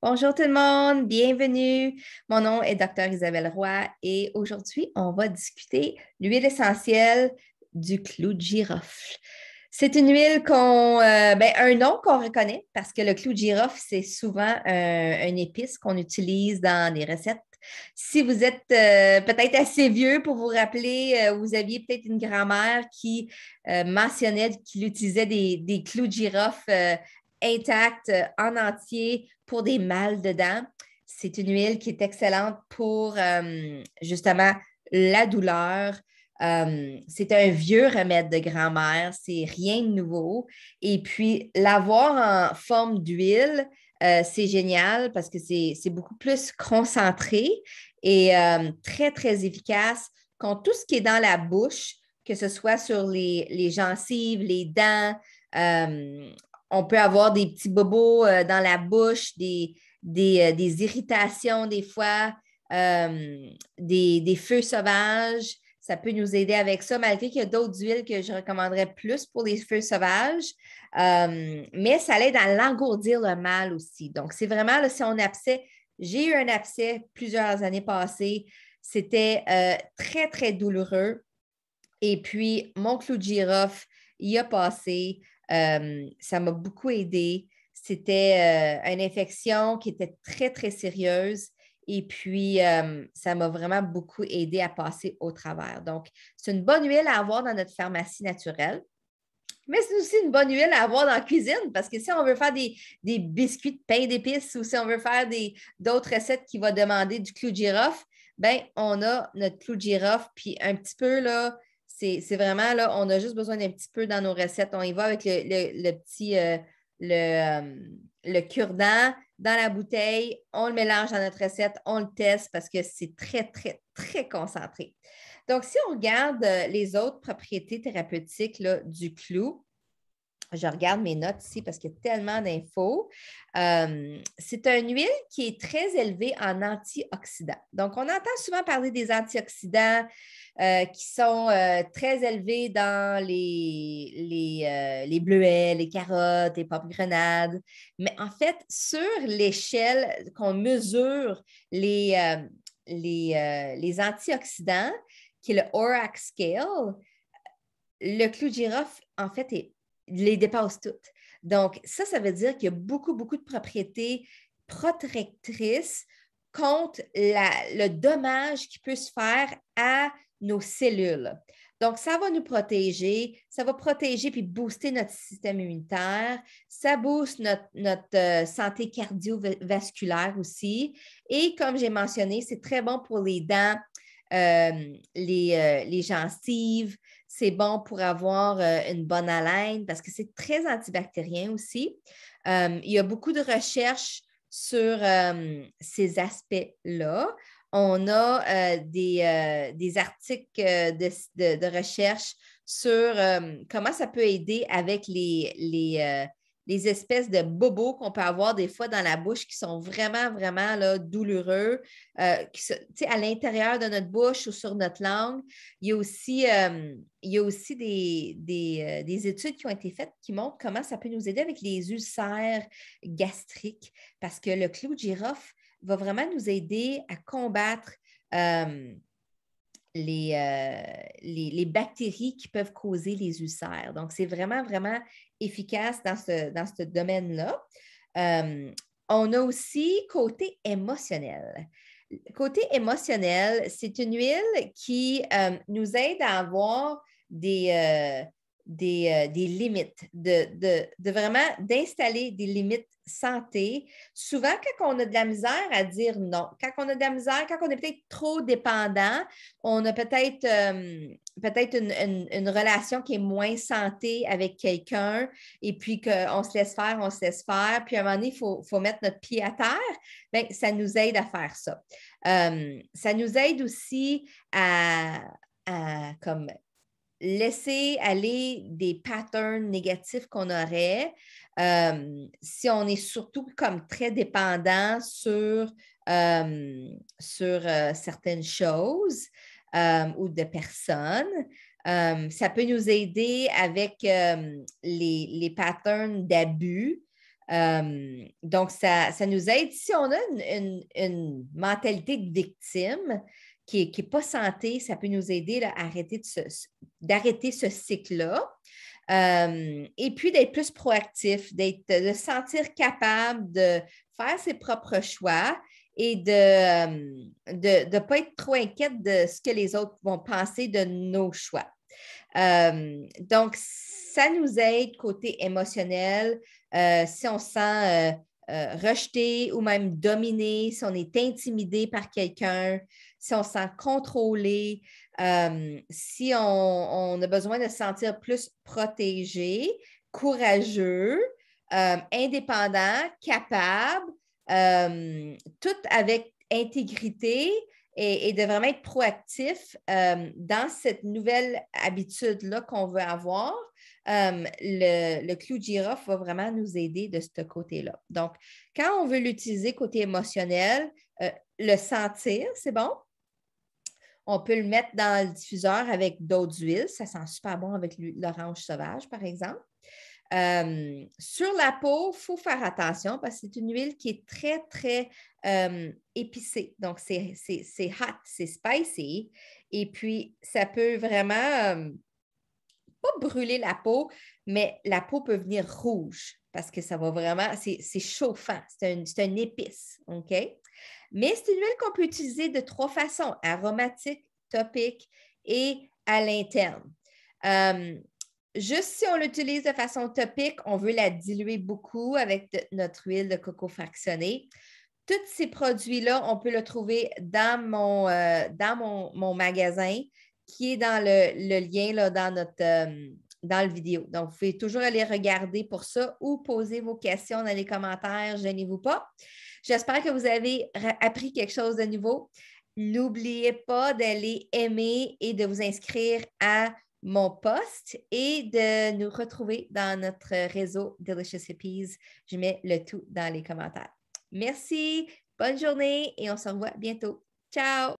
Bonjour tout le monde, bienvenue. Mon nom est Dr Isabelle Roy et aujourd'hui, on va discuter l'huile essentielle du clou de girofle. C'est une huile qu'on, euh, ben, un nom qu'on reconnaît parce que le clou de girofle, c'est souvent un euh, une épice qu'on utilise dans des recettes. Si vous êtes euh, peut-être assez vieux pour vous rappeler, vous aviez peut-être une grand-mère qui mentionnait qu'il utilisait des, des, clous de girofle intacte en entier pour des mâles dedans. C'est une huile qui est excellente pour euh, justement la douleur. Euh, c'est un vieux remède de grand-mère, c'est rien de nouveau. Et puis, l'avoir en forme d'huile, euh, c'est génial parce que c'est beaucoup plus concentré et très, très efficace contre tout ce qui est dans la bouche, que ce soit sur les, gencives, les dents, on peut avoir des petits bobos euh, dans la bouche, des, des, euh, irritations des fois, euh, des, feux sauvages. Ça peut nous aider avec ça, malgré qu'il y a d'autres huiles que je recommanderais plus pour les feux sauvages. mais ça l'aide à l'engourdir le mal aussi. Donc, c'est vraiment là, si on abcès. J'ai eu un abcès plusieurs années passées. C'était très, très douloureux. Et puis, mon clou de girofle y a passé. Euh, ça m'a beaucoup aidé. C'était euh, une infection qui était très, très sérieuse. Et puis, euh, ça m'a vraiment beaucoup aidé à passer au travers. Donc, c'est une bonne huile à avoir dans notre pharmacie naturelle. Mais c'est aussi une bonne huile à avoir dans la cuisine parce que si on veut faire des, biscuits de pain d'épices ou si on veut faire d'autres recettes qui vont demander du clou de girofle, ben on a notre clou de girofle puis un petit peu là, c'est vraiment là, on a juste besoin d'un petit peu dans nos recettes. On y va avec le, petit euh, euh, le, cure-dent dans la bouteille, on le mélange dans notre recette, on le teste parce que c'est très, très, très concentré. Donc, si on regarde euh, les autres propriétés thérapeutiques du clou, je regarde mes notes ici parce qu'il y a tellement d'infos. Euh, c'est une huile qui est très élevée en antioxydants. Donc, on entend souvent parler des antioxydants euh, qui sont euh, très élevés dans les, les, bleuets, les carottes, les pommes-grenades. Mais en fait, sur l'échelle qu'on mesure les, les, les antioxydants, qui est le ORAC scale, le clou de girofle, en fait, est les dépasse toutes. Donc, ça, ça veut dire qu'il y a beaucoup, beaucoup de propriétés protectrices contre le dommage qui peut se faire à nos cellules. Donc, ça va nous protéger, ça va protéger puis booster notre système immunitaire, ça booste notre, euh, santé cardiovasculaire aussi. Et comme j'ai mentionné, c'est très bon pour les dents, euh, euh, les gencives, c'est bon pour avoir euh, une bonne haleine parce que c'est très antibactérien aussi. Euh, il y a beaucoup de recherches sur euh, ces aspects-là. On a des, articles de, recherche sur comment ça peut aider avec les les espèces de bobos qu'on peut avoir des fois dans la bouche qui sont vraiment, vraiment là, douloureux, euh, qui à l'intérieur de notre bouche ou sur notre langue. Il y a aussi, euh, il y aussi des, euh, des, études qui ont été faites qui montrent comment ça peut nous aider avec les ulcères gastriques, parce que le clou de girofle va vraiment nous aider à combattre euh, les, les, bactéries qui peuvent causer les ulcères. Donc, c'est vraiment, vraiment efficace dans ce, dans ce domaine-là. Euh, on a aussi côté émotionnel. Côté émotionnel, c'est une huile qui euh, nous aide à avoir des, euh, des, limites, de, de, vraiment d'installer des limites santé. Souvent, quand on a de la misère à dire non, quand on a de la misère, quand on est peut-être trop dépendant, on a peut-être euh, peut une, relation qui est moins santé avec quelqu'un et puis qu'on se laisse faire, on se laisse faire, puis à un moment donné, il faut, mettre notre pied à terre, bien, ça nous aide à faire ça. Euh, ça nous aide aussi à, à comme laisser aller des patterns négatifs qu'on aurait euh, si on est surtout comme très dépendant sur, euh, euh, certaines choses ou de personnes. ça peut nous aider avec les, patterns d'abus. donc, ça, ça, nous aide si on a une mentalité de victime qui n'est pas santé, ça peut nous aider à arrêter d'arrêter ce, cycle-là. Euh, et puis d'être plus proactif, de sentir capable de faire ses propres choix et de ne euh, pas être trop inquiète de ce que les autres vont penser de nos choix. Euh, donc, ça nous aide côté émotionnel. si on se sent rejeté ou même dominé, si on est intimidé par quelqu'un, si on se sent contrôlé, euh, si on, a besoin de se sentir plus protégé, courageux, euh, indépendant, capable, euh, tout avec intégrité et, de vraiment être proactif dans cette nouvelle habitude-là qu'on veut avoir. le, clou de va vraiment nous aider de ce côté-là. Donc, quand on veut l'utiliser côté émotionnel, le sentir, c'est bon. On peut le mettre dans le diffuseur avec d'autres huiles. Ça sent super bon avec l'orange sauvage, par exemple. Euh, sur la peau, il faut faire attention parce que c'est une huile qui est très, très euh, épicée. Donc, c'est hot, c'est spicy. Et puis, ça peut vraiment euh, pas brûler la peau, mais la peau peut venir rouge parce que ça va vraiment, c'est chauffant, c'est un, une épice. OK? Mais c'est une huile qu'on peut utiliser de trois façons, aromatique, topique et à l'interne. Euh, juste si on l'utilise de façon topique, on veut la diluer beaucoup avec notre huile de coco fractionnée. Tous ces produits-là, on peut le trouver dans mon, euh, magasin qui est dans le, lien dans notre euh, le vidéo. Donc, vous pouvez toujours aller regarder pour ça ou poser vos questions dans les commentaires, gênez-vous pas. J'espère que vous avez appris quelque chose de nouveau. N'oubliez pas d'aller aimer et de vous inscrire à mon poste et de nous retrouver dans notre réseau Delicious Hippies. Je mets le tout dans les commentaires. Merci, bonne journée et on se revoit bientôt. Ciao!